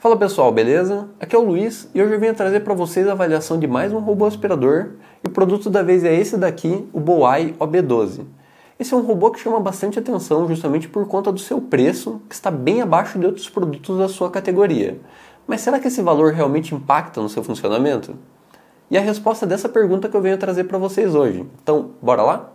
Fala pessoal, beleza? Aqui é o Luiz e hoje eu venho trazer para vocês a avaliação de mais um robô aspirador e o produto da vez é esse daqui, o Boai OB12. Esse é um robô que chama bastante atenção justamente por conta do seu preço, que está bem abaixo de outros produtos da sua categoria. Mas será que esse valor realmente impacta no seu funcionamento? E a resposta dessa pergunta que eu venho trazer para vocês hoje. Então, bora lá?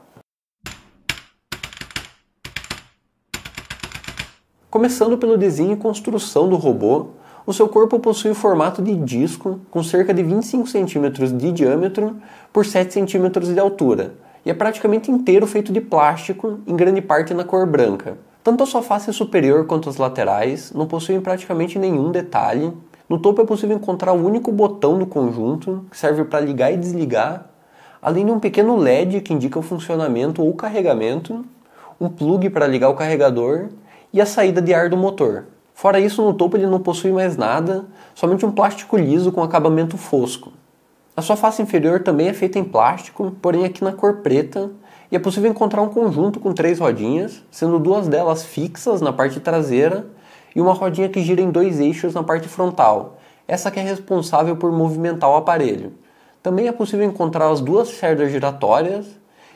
Começando pelo desenho e construção do robô, o seu corpo possui o formato de disco com cerca de 25 centímetros de diâmetro por 7 centímetros de altura e é praticamente inteiro feito de plástico, em grande parte na cor branca. Tanto a sua face superior quanto as laterais não possuem praticamente nenhum detalhe. No topo é possível encontrar o único botão do conjunto, que serve para ligar e desligar, além de um pequeno LED que indica o funcionamento ou carregamento, um plug para ligar o carregador e a saída de ar do motor. Fora isso, no topo ele não possui mais nada, somente um plástico liso com acabamento fosco. A sua face inferior também é feita em plástico, porém aqui na cor preta, e é possível encontrar um conjunto com três rodinhas, sendo duas delas fixas na parte traseira e uma rodinha que gira em dois eixos na parte frontal, essa que é responsável por movimentar o aparelho. Também é possível encontrar as duas cerdas giratórias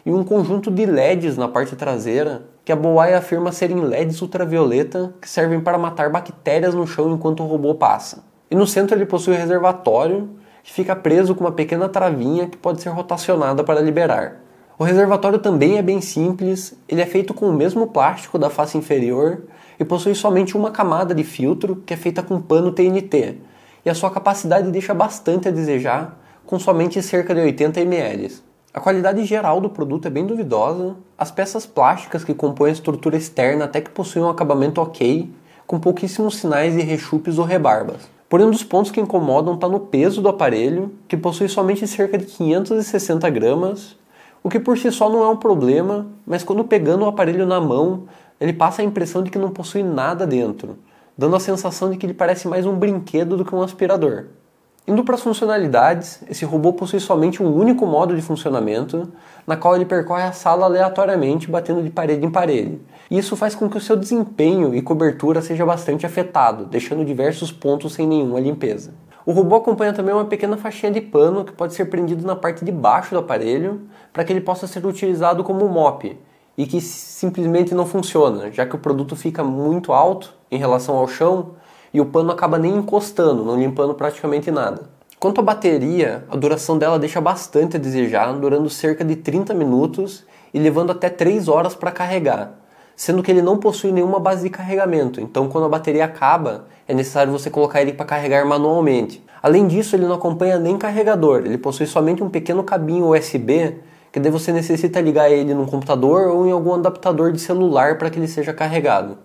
e um conjunto de LEDs na parte traseira, que a Boaia afirma serem LEDs ultravioleta que servem para matar bactérias no chão enquanto o robô passa. E no centro ele possui um reservatório que fica preso com uma pequena travinha que pode ser rotacionada para liberar. O reservatório também é bem simples, ele é feito com o mesmo plástico da face inferior e possui somente uma camada de filtro que é feita com pano TNT, e a sua capacidade deixa bastante a desejar, com somente cerca de 80 ml. A qualidade geral do produto é bem duvidosa, as peças plásticas que compõem a estrutura externa até que possuem um acabamento ok, com pouquíssimos sinais de rechupes ou rebarbas. Porém, um dos pontos que incomodam está no peso do aparelho, que possui somente cerca de 560 gramas, o que por si só não é um problema, mas quando pegando o aparelho na mão, ele passa a impressão de que não possui nada dentro, dando a sensação de que ele parece mais um brinquedo do que um aspirador. Indo para as funcionalidades, esse robô possui somente um único modo de funcionamento, na qual ele percorre a sala aleatoriamente, batendo de parede em parede. E isso faz com que o seu desempenho e cobertura seja bastante afetado, deixando diversos pontos sem nenhuma limpeza. O robô acompanha também uma pequena faixinha de pano que pode ser prendido na parte de baixo do aparelho, para que ele possa ser utilizado como mop, e que simplesmente não funciona, já que o produto fica muito alto em relação ao chão, e o pano acaba nem encostando, não limpando praticamente nada. Quanto à bateria, a duração dela deixa bastante a desejar, durando cerca de 30 minutos e levando até 3 horas para carregar, sendo que ele não possui nenhuma base de carregamento, então quando a bateria acaba, é necessário você colocar ele para carregar manualmente. Além disso, ele não acompanha nem carregador, ele possui somente um pequeno cabinho USB que daí você necessita ligar ele num computador ou em algum adaptador de celular para que ele seja carregado.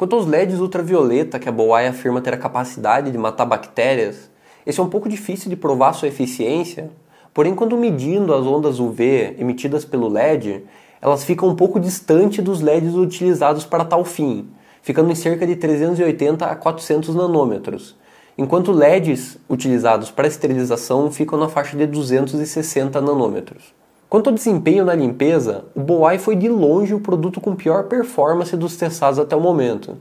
Quanto aos LEDs ultravioleta que a Boai afirma ter a capacidade de matar bactérias, esse é um pouco difícil de provar sua eficiência, porém, quando medindo as ondas UV emitidas pelo LED, elas ficam um pouco distante dos LEDs utilizados para tal fim, ficando em cerca de 380 a 400 nanômetros, enquanto LEDs utilizados para esterilização ficam na faixa de 260 nanômetros. Quanto ao desempenho na limpeza, o Boai foi de longe o produto com pior performance dos testados até o momento.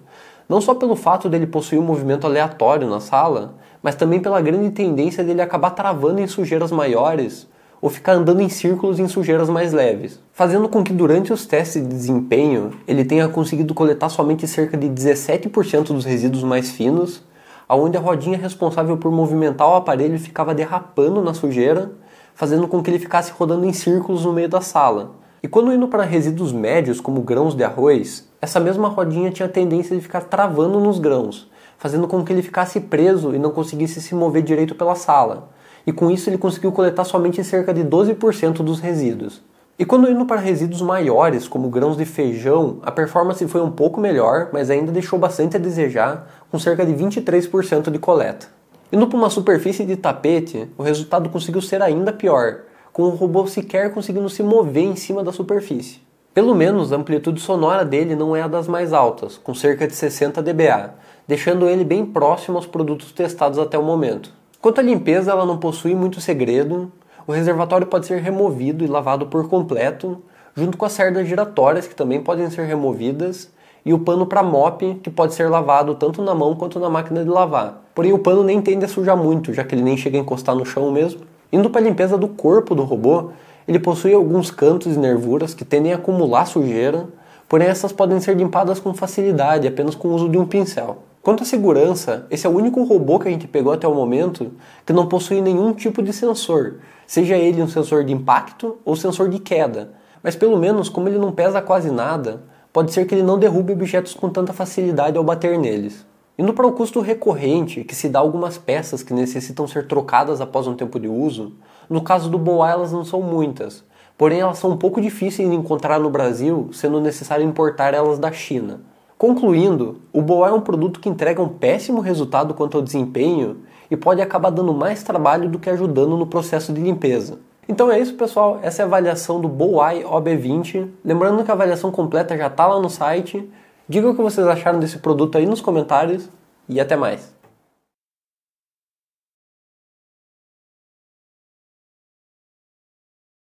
Não só pelo fato dele possuir um movimento aleatório na sala, mas também pela grande tendência dele acabar travando em sujeiras maiores ou ficar andando em círculos em sujeiras mais leves, fazendo com que durante os testes de desempenho ele tenha conseguido coletar somente cerca de 17% dos resíduos mais finos, aonde a rodinha responsável por movimentar o aparelho ficava derrapando na sujeira fazendo com que ele ficasse rodando em círculos no meio da sala. E quando indo para resíduos médios, como grãos de arroz, essa mesma rodinha tinha tendência de ficar travando nos grãos, fazendo com que ele ficasse preso e não conseguisse se mover direito pela sala. E com isso ele conseguiu coletar somente cerca de 12% dos resíduos. E quando indo para resíduos maiores, como grãos de feijão, a performance foi um pouco melhor, mas ainda deixou bastante a desejar, com cerca de 23% de coleta. Indo para uma superfície de tapete, o resultado conseguiu ser ainda pior, com o robô sequer conseguindo se mover em cima da superfície. Pelo menos a amplitude sonora dele não é a das mais altas, com cerca de 60 dBA, deixando ele bem próximo aos produtos testados até o momento. Quanto à limpeza, ela não possui muito segredo. O reservatório pode ser removido e lavado por completo, junto com as cerdas giratórias que também podem ser removidas, e o pano para mop, que pode ser lavado tanto na mão quanto na máquina de lavar. Porém, o pano nem tende a sujar muito, já que ele nem chega a encostar no chão mesmo. Indo para a limpeza do corpo do robô, ele possui alguns cantos e nervuras que tendem a acumular sujeira, porém essas podem ser limpadas com facilidade, apenas com o uso de um pincel. Quanto à segurança, esse é o único robô que a gente pegou até o momento que não possui nenhum tipo de sensor, seja ele um sensor de impacto ou sensor de queda. Mas pelo menos, como ele não pesa quase nada, pode ser que ele não derrube objetos com tanta facilidade ao bater neles. Indo para o custo recorrente, que se dá a algumas peças que necessitam ser trocadas após um tempo de uso, no caso do Boa elas não são muitas, porém elas são um pouco difíceis de encontrar no Brasil, sendo necessário importar elas da China. Concluindo, o Boa é um produto que entrega um péssimo resultado quanto ao desempenho e pode acabar dando mais trabalho do que ajudando no processo de limpeza. Então é isso, pessoal. Essa é a avaliação do Boweye OB20. Lembrando que a avaliação completa já está lá no site. Diga o que vocês acharam desse produto aí nos comentários e até mais.